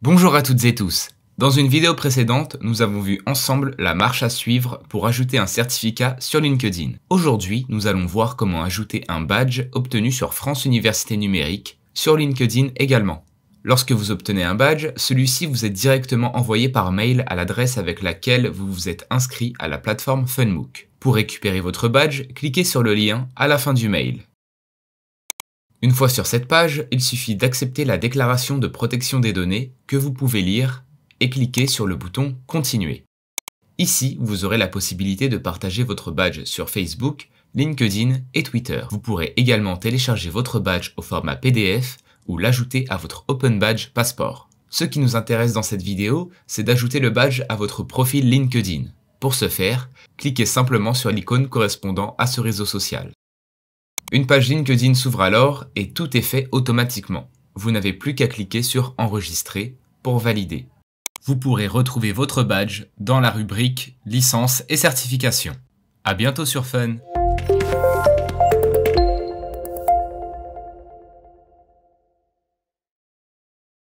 Bonjour à toutes et tous. Dans une vidéo précédente, nous avons vu ensemble la marche à suivre pour ajouter un certificat sur LinkedIn. Aujourd'hui, nous allons voir comment ajouter un badge obtenu sur France Université Numérique, sur LinkedIn également. Lorsque vous obtenez un badge, celui-ci vous est directement envoyé par mail à l'adresse avec laquelle vous vous êtes inscrit à la plateforme Funmook. Pour récupérer votre badge, cliquez sur le lien à la fin du mail. Une fois sur cette page, il suffit d'accepter la déclaration de protection des données que vous pouvez lire et cliquer sur le bouton Continuer. Ici, vous aurez la possibilité de partager votre badge sur Facebook, LinkedIn et Twitter. Vous pourrez également télécharger votre badge au format PDF ou l'ajouter à votre Open Badge Passport. Ce qui nous intéresse dans cette vidéo, c'est d'ajouter le badge à votre profil LinkedIn. Pour ce faire, cliquez simplement sur l'icône correspondant à ce réseau social. Une page LinkedIn s'ouvre alors et tout est fait automatiquement. Vous n'avez plus qu'à cliquer sur Enregistrer pour valider. Vous pourrez retrouver votre badge dans la rubrique Licence et certification. À bientôt sur Fun!